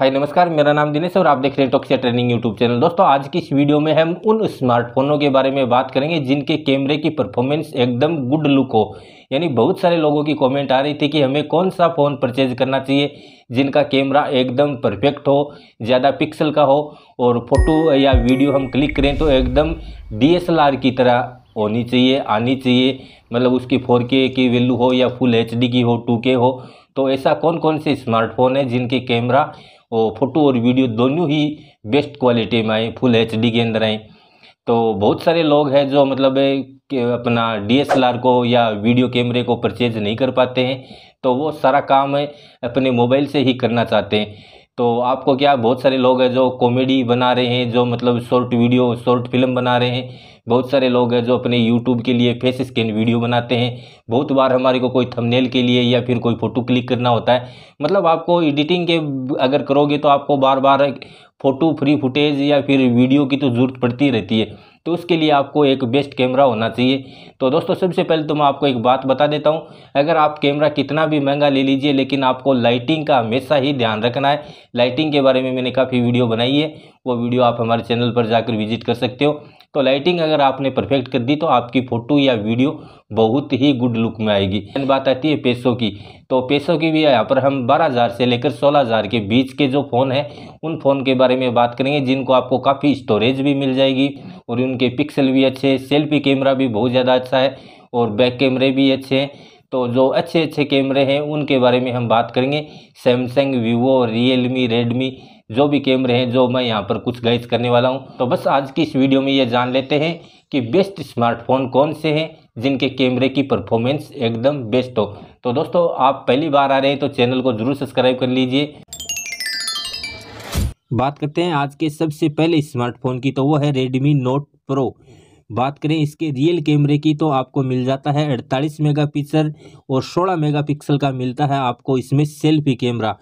हाय नमस्कार मेरा नाम दिनेश और आप देख रहे हैं टॉक्सिया ट्रेनिंग यूट्यूब चैनल दोस्तों आज की इस वीडियो में हम उन स्मार्टफोनों के बारे में बात करेंगे जिनके कैमरे की परफॉर्मेंस एकदम गुड लुक हो यानी बहुत सारे लोगों की कमेंट आ रही थी कि हमें कौन सा फ़ोन परचेज करना चाहिए जिनका कैमरा एकदम परफेक्ट हो ज़्यादा पिक्सल का हो और फोटो या वीडियो हम क्लिक करें तो एकदम डी की तरह होनी चाहिए आनी चाहिए मतलब उसकी फोर के की वैल्यू हो या फुल एच की हो टू के हो तो ऐसा कौन कौन से स्मार्टफोन है जिनके कैमरा और फोटो और वीडियो दोनों ही बेस्ट क्वालिटी में आए फुल एच के अंदर आए तो बहुत सारे लोग हैं जो मतलब कि अपना डीएसएलआर को या वीडियो कैमरे को परचेज नहीं कर पाते हैं तो वो सारा काम अपने मोबाइल से ही करना चाहते हैं तो आपको क्या बहुत सारे लोग हैं जो कॉमेडी बना रहे हैं जो मतलब शॉर्ट वीडियो शॉर्ट फिल्म बना रहे हैं बहुत सारे लोग हैं जो अपने यूट्यूब के लिए फेस स्कैन वीडियो बनाते हैं बहुत बार हमारे को कोई थंबनेल के लिए या फिर कोई फ़ोटो क्लिक करना होता है मतलब आपको एडिटिंग के अगर करोगे तो आपको बार बार फ़ोटो फ्री फुटेज या फिर वीडियो की तो ज़रूरत पड़ती रहती है तो उसके लिए आपको एक बेस्ट कैमरा होना चाहिए तो दोस्तों सबसे पहले तो मैं आपको एक बात बता देता हूँ अगर आप कैमरा कितना भी महंगा ले लीजिए लेकिन आपको लाइटिंग का हमेशा ही ध्यान रखना है लाइटिंग के बारे में मैंने काफ़ी वीडियो बनाई है वो वीडियो आप हमारे चैनल पर जाकर विजिट कर सकते हो तो लाइटिंग अगर आपने परफेक्ट कर दी तो आपकी फ़ोटो या वीडियो बहुत ही गुड लुक में आएगी बात आती है पैसों की तो पैसों की भी यहाँ पर हम बारह हज़ार से लेकर सोलह हज़ार के बीच के जो फ़ोन हैं उन फ़ोन के बारे में बात करेंगे जिनको आपको काफ़ी स्टोरेज भी मिल जाएगी और उनके पिक्सल भी अच्छे सेल्फी कैमरा भी बहुत ज़्यादा अच्छा है और बैक कैमरे भी अच्छे हैं तो जो अच्छे अच्छे कैमरे हैं उनके बारे में हम बात करेंगे सैमसंग वीवो मी रेडमी जो भी कैमरे हैं जो मैं यहाँ पर कुछ गाइज करने वाला हूँ तो बस आज की इस वीडियो में ये जान लेते हैं कि बेस्ट स्मार्टफोन कौन से हैं जिनके कैमरे की परफॉर्मेंस एकदम बेस्ट हो तो दोस्तों आप पहली बार आ रहे हैं तो चैनल को ज़रूर सब्सक्राइब कर लीजिए बात करते हैं आज के सबसे पहले स्मार्टफोन की तो वो है रेडमी नोट प्रो बात करें इसके रियल कैमरे की तो आपको मिल जाता है 48 मेगापिक्सल और 16 मेगापिक्सल का मिलता है आपको इसमें सेल्फी कैमरा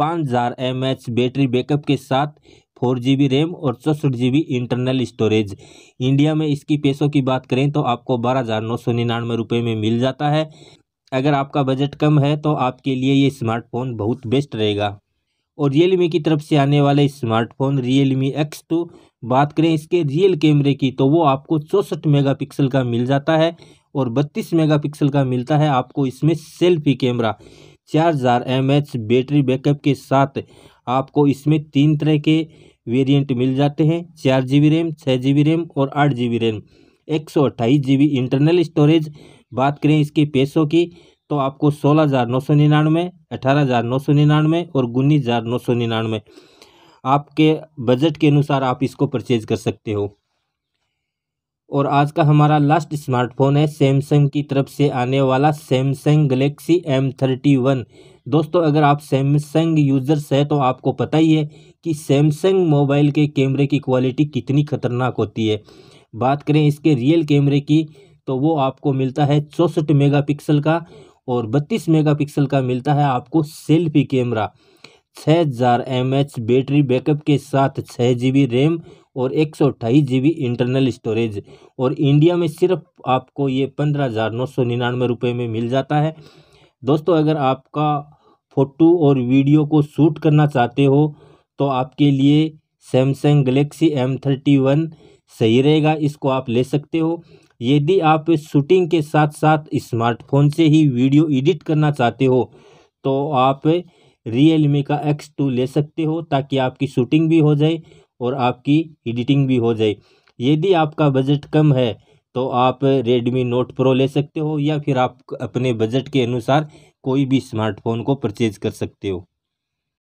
पाँच हज़ार एम एच बैटरी बैकअप के साथ फोर जी बी रैम और चौंसठ G B internal storage India में इसकी पैसों की बात करें तो आपको बारह हज़ार नौ सौ निन्यानवे रुपये में मिल जाता है अगर आपका बजट कम है तो आपके लिए ये स्मार्टफोन बहुत बेस्ट रहेगा और रियलमी की तरफ से आने वाले smartphone Realme X two बात करें इसके रियल कैमरे की तो वो आपको चौंसठ मेगापिक्सल का मिल जाता है और बत्तीस मेगापिक्सल का मिलता है आपको इसमें सेल्फी कैमरा चार हज़ार एम एच बैटरी बैकअप के साथ आपको इसमें तीन तरह के वेरिएंट मिल जाते हैं चार जी बी रैम छः जी बी रैम और आठ जी बी रैम एक सौ अट्ठाईस जी बी इंटरनल स्टोरेज बात करें इसके पैसों की तो आपको सोलह हज़ार नौ सौ निन्यानवे अठारह हज़ार नौ सौ निन्यानवे और उन्नीस हज़ार नौ सौ निन्यानवे आपके बजट के अनुसार आप इसको परचेज कर सकते हो और आज का हमारा लास्ट स्मार्टफोन है सैमसंग की तरफ से आने वाला Samsung Galaxy M thirty one दोस्तों अगर आप सैमसंग यूज़र्स हैं तो आपको पता ही है कि सैमसंग मोबाइल के कैमरे की क्वालिटी कितनी ख़तरनाक होती है बात करें इसके रियल कैमरे की तो वो आपको मिलता है चौंसठ मेगापिक्सल का और बत्तीस मेगापिक्सल का मिलता है आपको selfie camera 6000 mAh battery backup के साथ छः जी रैम और एक सौ अट्ठाईस जी बी इंटरनल स्टोरेज और इंडिया में सिर्फ आपको ये पंद्रह हज़ार नौ सौ निन्यानवे रुपये में मिल जाता है दोस्तों अगर आपका फ़ोटो और वीडियो को शूट करना चाहते हो तो आपके लिए Samsung Galaxy M thirty one सही रहेगा इसको आप ले सकते हो यदि आप शूटिंग के साथ साथ स्मार्टफोन से ही वीडियो एडिट करना चाहते हो तो आप रियल मी का एक्स टू ले सकते हो ताकि आपकी शूटिंग भी हो जाए और आपकी एडिटिंग भी हो जाए यदि आपका बजट कम है तो आप रेडमी नोट प्रो ले सकते हो या फिर आप अपने बजट के अनुसार कोई भी स्मार्टफोन को परचेज कर सकते हो